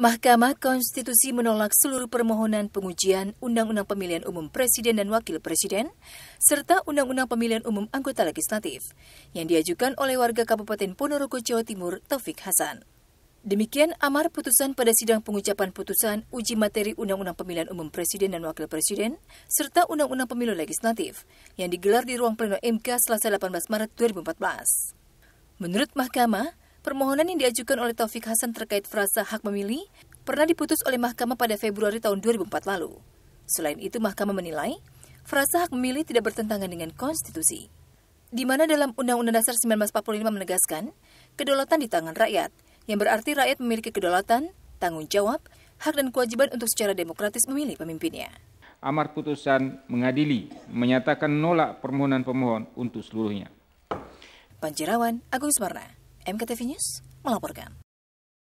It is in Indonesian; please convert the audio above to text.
Mahkamah Konstitusi menolak seluruh permohonan pengujian Undang-Undang Pemilihan Umum Presiden dan Wakil Presiden serta Undang-Undang Pemilihan Umum Anggota Legislatif yang diajukan oleh warga Kabupaten Ponorogo, Jawa Timur, Taufik Hasan. Demikian amar putusan pada sidang pengucapan putusan uji materi Undang-Undang Pemilihan Umum Presiden dan Wakil Presiden serta Undang-Undang Pemilu Legislatif yang digelar di ruang pleno MK Selasa 18 Maret 2014. Menurut Mahkamah, Permohonan yang diajukan oleh Taufik Hasan terkait frasa hak memilih pernah diputus oleh mahkamah pada Februari tahun 2004 lalu. Selain itu, mahkamah menilai frasa hak memilih tidak bertentangan dengan konstitusi. Di mana dalam Undang-Undang Dasar 1945 menegaskan, kedaulatan di tangan rakyat, yang berarti rakyat memiliki kedaulatan, tanggung jawab, hak dan kewajiban untuk secara demokratis memilih pemimpinnya. Amar putusan mengadili menyatakan nolak permohonan pemohon untuk seluruhnya. Panjirawan, Agung Smarna. MKTV News melaporkan.